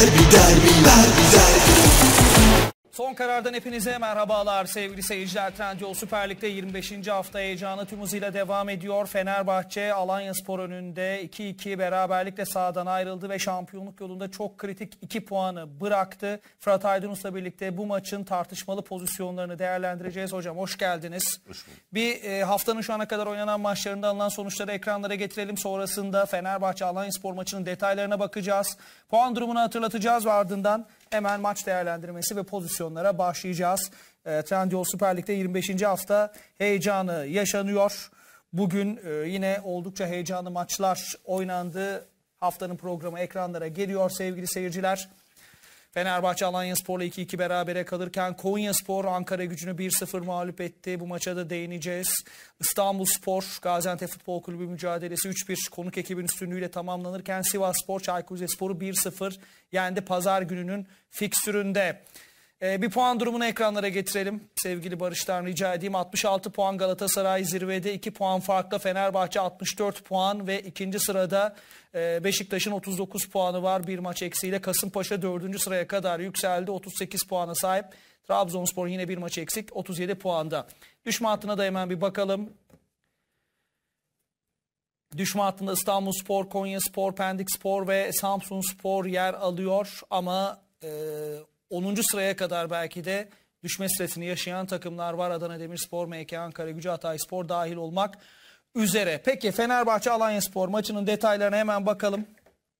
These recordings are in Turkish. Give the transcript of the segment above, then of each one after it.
derbi derbi derbi derbi. Son karardan hepinize merhabalar sevgili seyirciler. Trendyol Süper Lig'de 25. hafta heyecanı tüm hızıyla devam ediyor. Fenerbahçe Alanya Spor önünde 2-2 beraberlikle sahadan ayrıldı ve şampiyonluk yolunda çok kritik 2 puanı bıraktı. Fırat Aydınus'la birlikte bu maçın tartışmalı pozisyonlarını değerlendireceğiz. Hocam hoş geldiniz. Hoş bulduk. Bir e, haftanın şu ana kadar oynanan maçlarında alınan sonuçları ekranlara getirelim. Sonrasında Fenerbahçe Alanya Spor maçının detaylarına bakacağız. Puan durumunu hatırlatacağız ve ardından hemen maç değerlendirmesi ve pozisyonlara başlayacağız. E, Trendyol Süper Lig'de 25. hafta heyecanı yaşanıyor. Bugün e, yine oldukça heyecanlı maçlar oynandı. Haftanın programı ekranlara geliyor sevgili seyirciler. Fenerbahçe Alanya Spor'la 2-2 berabere kalırken Konya Spor Ankara gücünü 1-0 mağlup etti. Bu maça da değineceğiz. İstanbul Spor Gaziantep Futbol Kulübü mücadelesi 3-1 konuk ekibin üstünlüğüyle tamamlanırken Sivas Spor Çaykur Rizespor'u 1-0 yendi pazar gününün fikstüründe. Ee, bir puan durumunu ekranlara getirelim. Sevgili Barış'tan rica edeyim. 66 puan Galatasaray zirvede 2 puan farkla Fenerbahçe 64 puan ve ikinci sırada e, Beşiktaş'ın 39 puanı var. Bir maç eksiğiyle Kasımpaşa 4. sıraya kadar yükseldi. 38 puana sahip. Trabzonspor yine bir maç eksik 37 puanda. Düşme hattına da hemen bir bakalım. Düşme hattında İstanbul Spor, Konya Spor, Pendik Spor ve Samsun Spor yer alıyor ama e, 10. sıraya kadar belki de düşme stresini yaşayan takımlar var. Adana Demirspor, MK Ankara Gücü, Hatay dahil olmak üzere. Peki Fenerbahçe Alanya Spor maçının detaylarına hemen bakalım.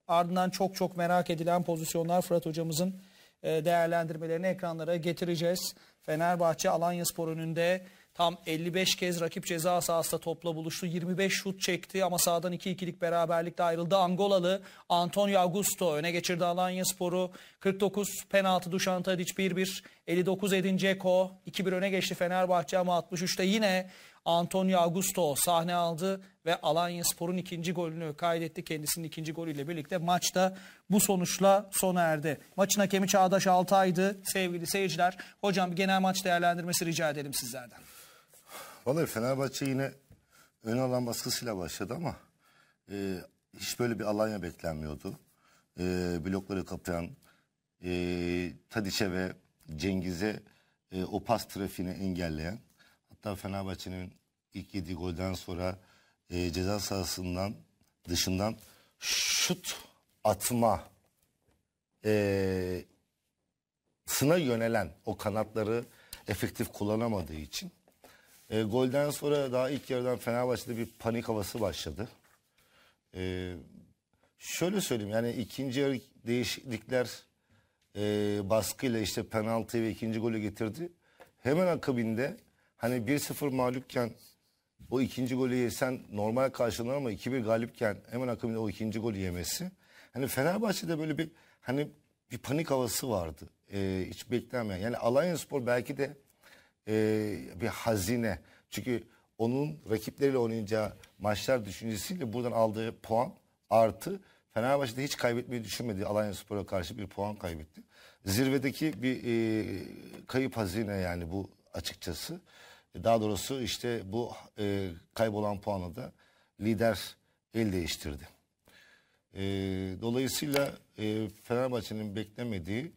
Ardından çok çok merak edilen pozisyonlar Fırat hocamızın e, değerlendirmelerini ekranlara getireceğiz. Fenerbahçe Alanya Spor önünde Tam 55 kez rakip ceza sahasında topla buluştu. 25 şut çekti ama sahadan 2-2'lik beraberlikle ayrıldı. Angolalı Antonio Augusto öne geçirdi Alanya Sporu. 49 penaltı Dušan Tadić 1-1. 59 Edin Dzeko 2-1 öne geçti Fenerbahçe ama 63'te yine Antonio Augusto sahne aldı ve Alanya Spor'un ikinci golünü kaydetti. Kendisinin ikinci golüyle birlikte maçta bu sonuçla sona erdi. Maçın hakemi Çağdaş Altay'dı sevgili seyirciler. Hocam bir genel maç değerlendirmesi rica edelim sizlerden. Vallahi Fenerbahçe yine ön alan baskısıyla başladı ama e, hiç böyle bir Alanya beklenmiyordu. E, blokları kapayan e, Tadiç'e ve Cengiz'e e, o pas trafiğini engelleyen hatta Fenerbahçe'nin ilk yediği golden sonra e, ceza sahasından dışından şut atma e, sına yönelen o kanatları efektif kullanamadığı için e, golden sonra daha ilk yarıdan Fenerbahçe'de bir panik havası başladı. E, şöyle söyleyeyim yani ikinci yarı değişiklikler e, baskıyla işte penaltı ve ikinci golü getirdi. Hemen akabinde hani 1-0 mağlupken o ikinci golü yesen normal karşılanır ama 2-1 galipken hemen akabinde o ikinci golü yemesi. Hani Fenerbahçe'de böyle bir hani bir panik havası vardı. E, hiç beklenmeyen. Yani Alanya Spor belki de e, bir hazine. Çünkü onun rakipleriyle oynayacağı maçlar düşüncesiyle buradan aldığı puan artı Fenerbahçe'de hiç kaybetmeyi düşünmedi. Alanya Spor'a karşı bir puan kaybetti. Zirvedeki bir e, kayıp hazine yani bu açıkçası. Daha doğrusu işte bu e, kaybolan puanla da lider el değiştirdi. E, dolayısıyla e, Fenerbahçe'nin beklemediği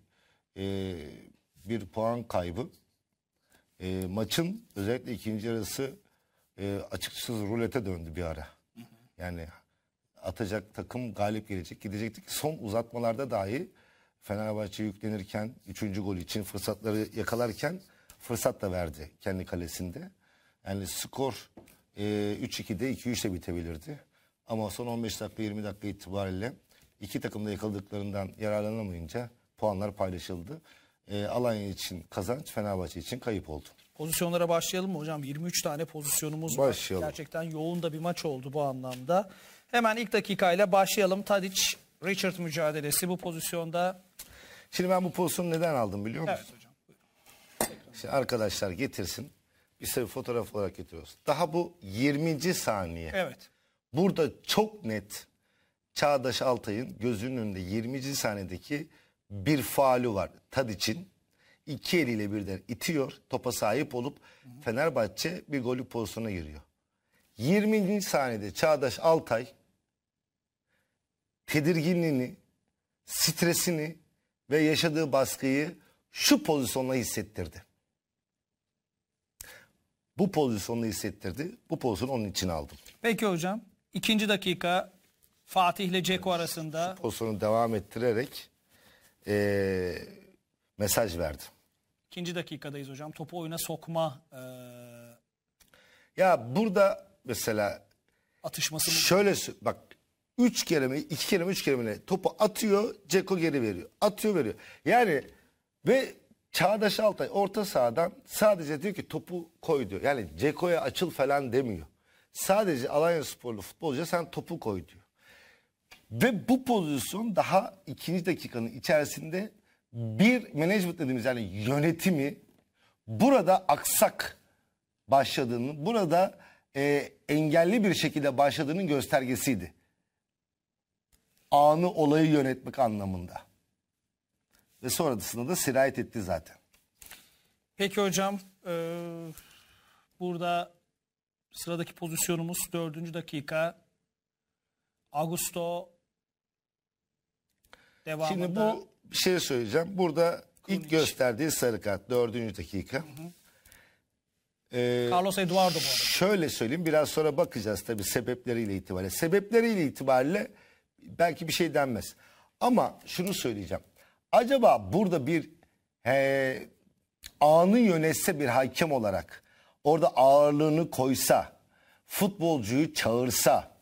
e, bir puan kaybı e, maçın özellikle ikinci yarısı e, açıkçası rulete döndü bir ara. Hı hı. Yani atacak takım galip gelecek gidecektik. Son uzatmalarda dahi Fenerbahçe yüklenirken üçüncü gol için fırsatları yakalarken fırsat da verdi kendi kalesinde. Yani skor e, 3-2'de 2-3'de bitebilirdi. Ama son 15 dakika 20 dakika itibariyle iki takımda yakaladıklarından yararlanamayınca puanlar paylaşıldı e, Alanya için kazanç, Fenerbahçe için kayıp oldu. Pozisyonlara başlayalım mı hocam? 23 tane pozisyonumuz başlayalım. var. Gerçekten yoğun da bir maç oldu bu anlamda. Hemen ilk dakikayla başlayalım. Tadic, Richard mücadelesi bu pozisyonda. Şimdi ben bu pozisyonu neden aldım biliyor musun? Evet hocam. İşte arkadaşlar getirsin. Bir sefer fotoğraf olarak getiriyoruz. Daha bu 20. saniye. Evet. Burada çok net Çağdaş Altay'ın gözünün önünde 20. saniyedeki bir faalü var Tadiç'in. İki eliyle birden itiyor. Topa sahip olup Fenerbahçe bir golü pozisyona giriyor. 20. saniyede Çağdaş Altay tedirginliğini, stresini ve yaşadığı baskıyı şu pozisyonla hissettirdi. Bu pozisyonla hissettirdi. Bu pozisyonu onun için aldım. Peki hocam. ikinci dakika Fatih ile Ceko arasında. Şu pozisyonu devam ettirerek e, mesaj verdi. İkinci dakikadayız hocam. Topu oyuna sokma. E... Ya burada mesela atışması mı? Şöyle bak üç kere mi iki kere mi üç kere mi topu atıyor Ceko geri veriyor. Atıyor veriyor. Yani ve Çağdaş Altay orta sahadan sadece diyor ki topu koy diyor. Yani Ceko'ya açıl falan demiyor. Sadece Alanya Sporlu futbolcu sen topu koy diyor. Ve bu pozisyon daha ikinci dakikanın içerisinde bir management dediğimiz yani yönetimi burada aksak başladığını, burada e, engelli bir şekilde başladığının göstergesiydi. Anı olayı yönetmek anlamında. Ve sonrasında da sirayet etti zaten. Peki hocam e, burada sıradaki pozisyonumuz dördüncü dakika. Augusto Devamında... Şimdi bu bir şey söyleyeceğim. Burada Kunic. ilk gösterdiği sarı kart dördüncü dakika. Hı hı. Ee, Carlos Eduardo bu arada. Şöyle söyleyeyim biraz sonra bakacağız tabii sebepleriyle itibariyle. Sebepleriyle itibariyle belki bir şey denmez. Ama şunu söyleyeceğim. Acaba burada bir he, anı yönetse bir hakem olarak orada ağırlığını koysa futbolcuyu çağırsa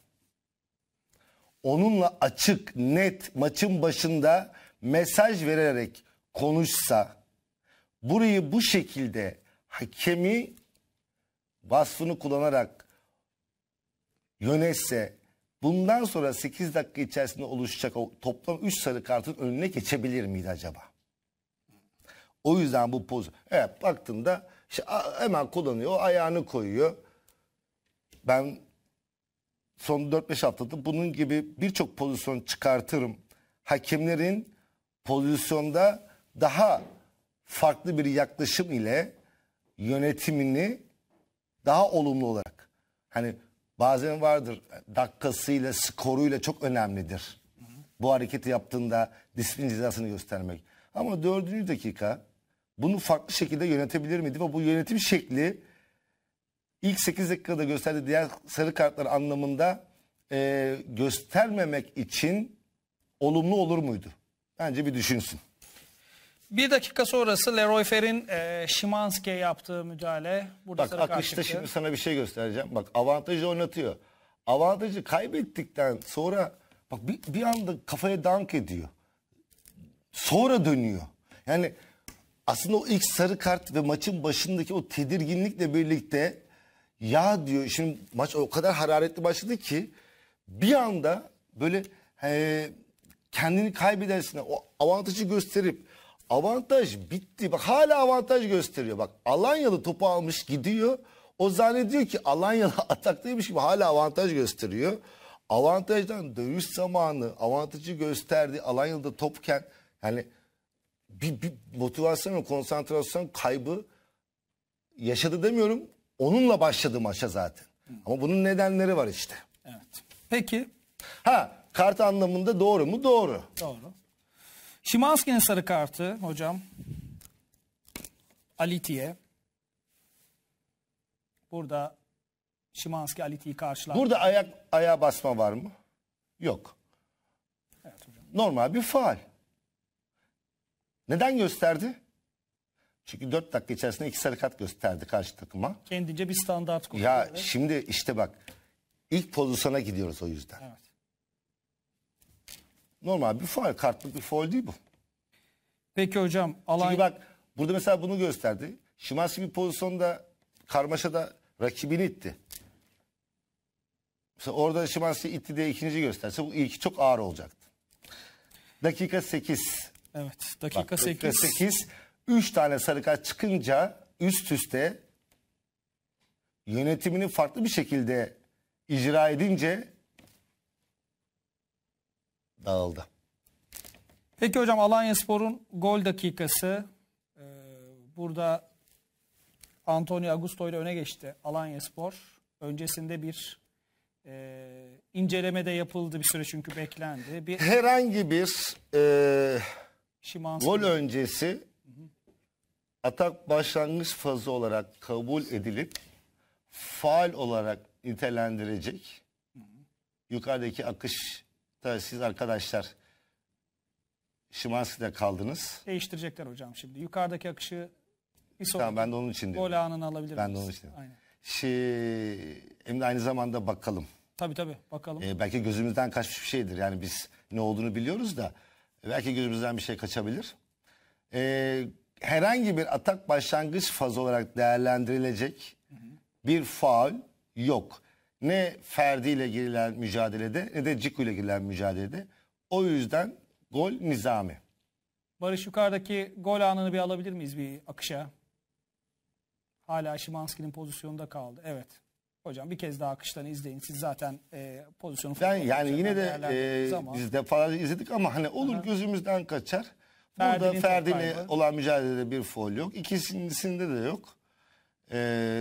onunla açık, net maçın başında mesaj vererek konuşsa, burayı bu şekilde hakemi vasfını kullanarak yönetse bundan sonra 8 dakika içerisinde oluşacak o toplam 3 sarı kartın önüne geçebilir miydi acaba? O yüzden bu poz. Evet baktığında işte hemen kullanıyor ayağını koyuyor. Ben son 4-5 haftada bunun gibi birçok pozisyon çıkartırım. Hakemlerin pozisyonda daha farklı bir yaklaşım ile yönetimini daha olumlu olarak hani bazen vardır dakikasıyla skoruyla çok önemlidir. Bu hareketi yaptığında disiplin cezasını göstermek. Ama dördüncü dakika bunu farklı şekilde yönetebilir miydi? Ve bu yönetim şekli ilk 8 dakikada gösterdiği diğer sarı kartlar anlamında e, göstermemek için olumlu olur muydu? Bence bir düşünsün. Bir dakika sonrası Leroy Fer'in e, Şimanski'ye yaptığı müdahale. Burada Bak akışta şimdi sana bir şey göstereceğim. Bak avantajı oynatıyor. Avantajı kaybettikten sonra bak bir, bir anda kafaya dank ediyor. Sonra dönüyor. Yani aslında o ilk sarı kart ve maçın başındaki o tedirginlikle birlikte ya diyor şimdi maç o kadar hararetli başladı ki bir anda böyle e, kendini kaybedersin. O avantajı gösterip avantaj bitti. Bak hala avantaj gösteriyor. Bak Alanyalı topu almış gidiyor. O zannediyor ki Alanyalı ataktaymış gibi hala avantaj gösteriyor. Avantajdan dövüş zamanı avantajı gösterdi. Alanyalı'da topken yani bir, bir motivasyon ve konsantrasyon kaybı yaşadı demiyorum. Onunla başladı maça zaten. Ama bunun nedenleri var işte. Evet. Peki. Ha kart anlamında doğru mu? Doğru. Doğru. Şimanski'nin sarı kartı hocam. Aliti'ye. Burada Şimanski Aliti'yi karşılar. Burada ayak ayağa basma var mı? Yok. Evet hocam. Normal bir faal. Neden gösterdi? Çünkü 4 dakika içerisinde 2 sarı kart gösterdi karşı takıma. Kendince bir standart koydu. Ya öyle. şimdi işte bak ilk pozisyona gidiyoruz o yüzden. Evet. Normal bir foul kartlık bir foul değil bu. Peki hocam Alanya... Çünkü bak burada mesela bunu gösterdi. Şimanski bir pozisyonda karmaşada rakibini itti. Mesela orada Şimanski itti diye ikinci gösterse bu ilki çok ağır olacaktı. Dakika 8. Evet dakika Bak, 8. 8 3 tane sarı kart çıkınca üst üste yönetimini farklı bir şekilde icra edince dağıldı. Peki hocam Alanya Spor'un gol dakikası e, burada Antonio Augusto ile öne geçti Alanya Spor. Öncesinde bir e, incelemede yapıldı bir süre çünkü beklendi. Bir, Herhangi bir e, gol öncesi atak başlangıç fazı olarak kabul edilip faal olarak nitelendirecek yukarıdaki akışta siz arkadaşlar Şimanski'de kaldınız. Değiştirecekler hocam şimdi. Yukarıdaki akışı bir sonraki tamam, ben de onun için gol anını alabilir Ben de onun için Aynen. Şimdi, aynı zamanda bakalım. Tabii tabii bakalım. Ee, belki gözümüzden kaçmış bir şeydir. Yani biz ne olduğunu biliyoruz da belki gözümüzden bir şey kaçabilir. Ee, herhangi bir atak başlangıç fazı olarak değerlendirilecek bir faul yok. Ne Ferdi ile girilen mücadelede ne de Ciku ile girilen mücadelede. O yüzden gol nizami. Barış yukarıdaki gol anını bir alabilir miyiz bir akışa? Hala Şimanski'nin pozisyonunda kaldı. Evet. Hocam bir kez daha akıştan izleyin. Siz zaten e, pozisyonu... Yani, yani yine de e, biz defalarca izledik ama hani olur Aha. gözümüzden kaçar. Burada Ferdi'yle olan mücadelede bir foul yok. İkisinde de yok. Ee,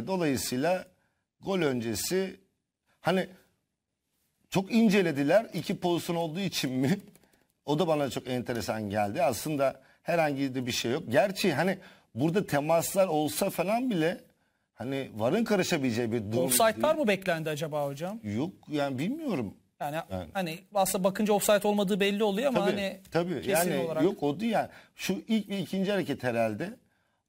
dolayısıyla gol öncesi hani çok incelediler. İki pozisyon olduğu için mi? O da bana çok enteresan geldi. Aslında herhangi bir şey yok. Gerçi hani burada temaslar olsa falan bile hani varın karışabileceği bir durum. Offside'lar mı beklendi acaba hocam? Yok yani bilmiyorum. Yani, yani hani aslında bakınca offside olmadığı belli oluyor ama tabii, hani tabii. kesin yani, olarak. Yok oldu yani. Şu ilk ve ikinci hareket herhalde.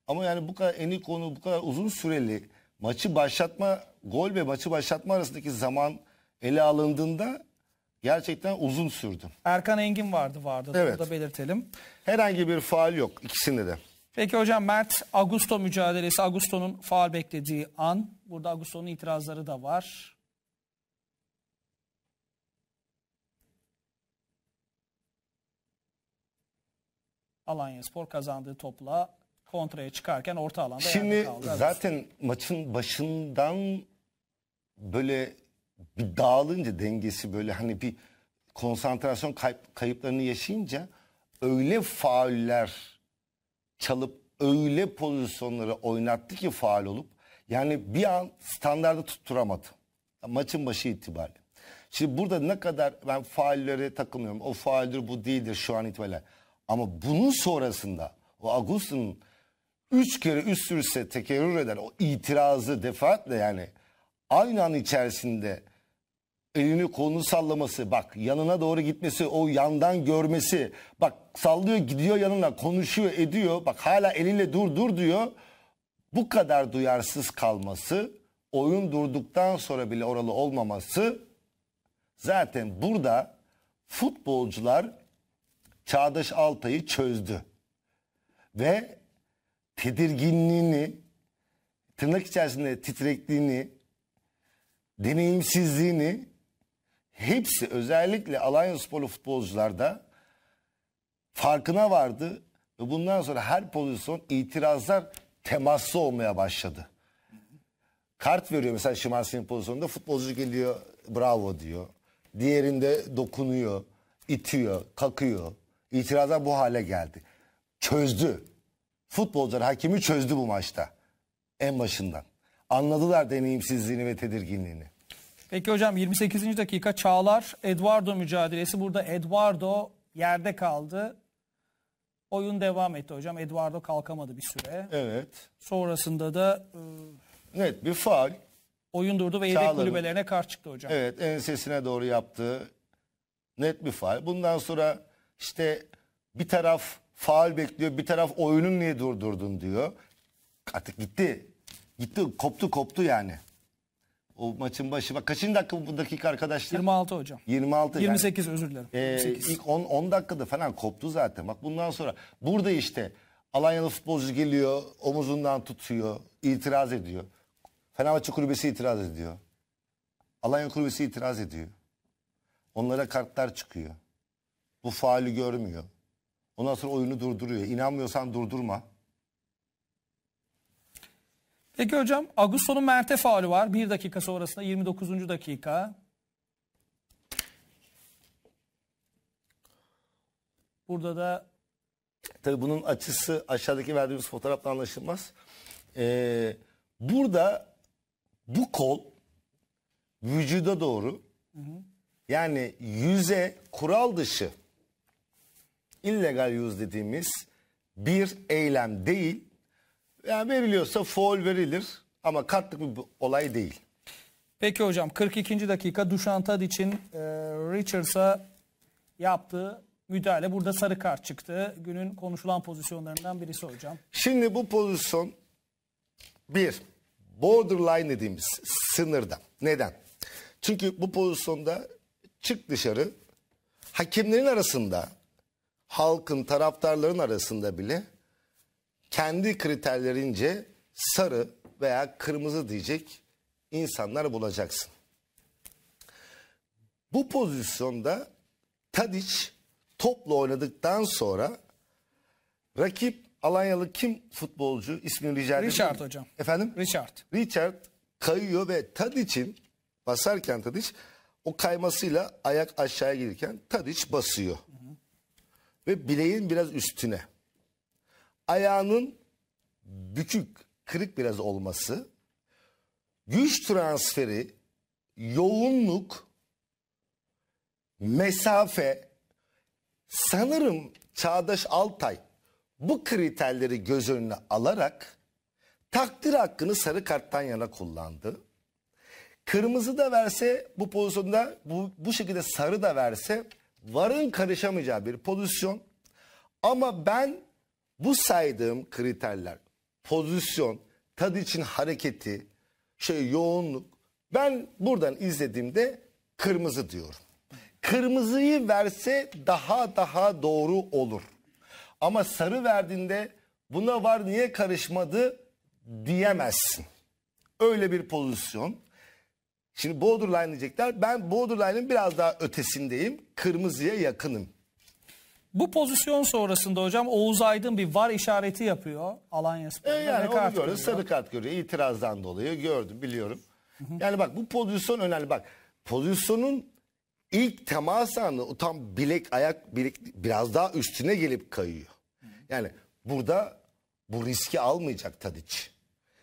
Ama yani bu kadar eni konu bu kadar uzun süreli maçı başlatma gol ve maçı başlatma arasındaki zaman ele alındığında gerçekten uzun sürdü. Erkan Engin vardı vardı. Evet. da belirtelim. Herhangi bir faal yok ikisinde de. Peki hocam Mert Augusto mücadelesi Augusto'nun faal beklediği an. Burada Augusto'nun itirazları da var. Alanya Spor kazandığı topla kontraya çıkarken orta alanda Şimdi kaldı. zaten maçın başından böyle bir dağılınca dengesi böyle hani bir konsantrasyon kayıp, kayıplarını yaşayınca öyle fauller çalıp öyle pozisyonları oynattı ki faal olup yani bir an standarda tutturamadı. Maçın başı itibariyle. Şimdi burada ne kadar ben faallere takılmıyorum. O faaldir bu değildir şu an itibariyle. Ama bunun sonrasında o Agustin'in üç kere üst üste tekerrür eden o itirazı defaatle yani aynı an içerisinde elini kolunu sallaması bak yanına doğru gitmesi o yandan görmesi bak sallıyor gidiyor yanına konuşuyor ediyor bak hala eliyle dur dur diyor bu kadar duyarsız kalması oyun durduktan sonra bile oralı olmaması zaten burada futbolcular Çağdaş Altay'ı çözdü. Ve tedirginliğini, tırnak içerisinde titrekliğini, deneyimsizliğini hepsi özellikle Alanya Sporlu futbolcularda farkına vardı. Ve bundan sonra her pozisyon itirazlar temaslı olmaya başladı. Kart veriyor mesela Şimansi'nin pozisyonunda futbolcu geliyor bravo diyor. Diğerinde dokunuyor, itiyor, kakıyor. İtiraza bu hale geldi. Çözdü. Futbolcular hakimi çözdü bu maçta. En başından. Anladılar deneyimsizliğini ve tedirginliğini. Peki hocam 28. dakika Çağlar Eduardo mücadelesi. Burada Eduardo yerde kaldı. Oyun devam etti hocam. Eduardo kalkamadı bir süre. Evet. Sonrasında da... E, ıı, evet bir faal. Oyun durdu ve yedek Çağlar'ın, kulübelerine karşı çıktı hocam. Evet ensesine doğru yaptığı net bir faal. Bundan sonra işte bir taraf faal bekliyor bir taraf oyunun niye durdurdun diyor. Artık gitti. Gitti koptu koptu yani. O maçın başı bak kaçıncı dakika bu dakika arkadaşlar? 26 hocam. 26 28 yani. özür dilerim. Ee, 28. ilk 10, 10 dakikada falan koptu zaten. Bak bundan sonra burada işte Alanyalı futbolcu geliyor omuzundan tutuyor itiraz ediyor. Fenerbahçe kulübesi itiraz ediyor. Alanya kulübesi itiraz ediyor. Onlara kartlar çıkıyor. Bu faali görmüyor. Ondan sonra oyunu durduruyor. İnanmıyorsan durdurma. Peki hocam Agusso'nun Mert'e faali var. bir dakika sonrasında 29. dakika. Burada da Tabii bunun açısı aşağıdaki verdiğimiz fotoğrafla anlaşılmaz. Ee, burada bu kol vücuda doğru hı hı. yani yüze kural dışı illegal use dediğimiz bir eylem değil. Yani veriliyorsa foul verilir ama katlık bir olay değil. Peki hocam 42. dakika Duşantad için e, Richards'a yaptığı müdahale burada sarı kart çıktı. Günün konuşulan pozisyonlarından birisi hocam. Şimdi bu pozisyon bir borderline dediğimiz sınırda. Neden? Çünkü bu pozisyonda çık dışarı hakemlerin arasında halkın taraftarların arasında bile kendi kriterlerince sarı veya kırmızı diyecek insanlar bulacaksın. Bu pozisyonda Tadic topla oynadıktan sonra rakip Alanyalı kim futbolcu ismini rica edeyim. Richard hocam. Efendim? Richard. Richard kayıyor ve Tadic'in basarken Tadic o kaymasıyla ayak aşağıya gelirken Tadic basıyor ve bileğin biraz üstüne. Ayağının bükük, kırık biraz olması, güç transferi, yoğunluk, mesafe, sanırım Çağdaş Altay bu kriterleri göz önüne alarak takdir hakkını sarı karttan yana kullandı. Kırmızı da verse bu pozisyonda bu, bu şekilde sarı da verse varın karışamayacağı bir pozisyon. Ama ben bu saydığım kriterler pozisyon, tad için hareketi, şey yoğunluk ben buradan izlediğimde kırmızı diyorum. Kırmızıyı verse daha daha doğru olur. Ama sarı verdiğinde buna var niye karışmadı diyemezsin. Öyle bir pozisyon. Şimdi borderline diyecekler. Ben borderline'ın biraz daha ötesindeyim. Kırmızıya yakınım. Bu pozisyon sonrasında hocam Oğuz Aydın bir var işareti yapıyor Alanya e, Spor'da. E yani onu görüyor, sarı kart görüyor itirazdan dolayı gördüm biliyorum. Yani bak bu pozisyon önemli bak pozisyonun ilk temas anı o tam bilek ayak bilek biraz daha üstüne gelip kayıyor. Yani burada bu riski almayacak Tadiç.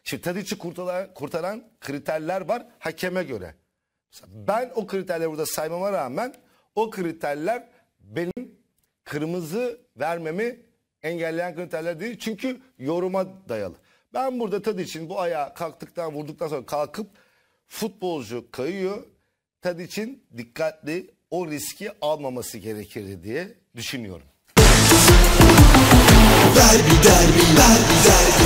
Şimdi Tadic'i kurtaran, kurtaran kriterler var hakeme göre. Ben o kriterleri burada saymama rağmen o kriterler benim kırmızı vermemi engelleyen kriterler değil. Çünkü yoruma dayalı. Ben burada için bu ayağa kalktıktan vurduktan sonra kalkıp futbolcu kayıyor. için dikkatli o riski almaması gerekirdi diye düşünüyorum. Derbi derbi derbi derbi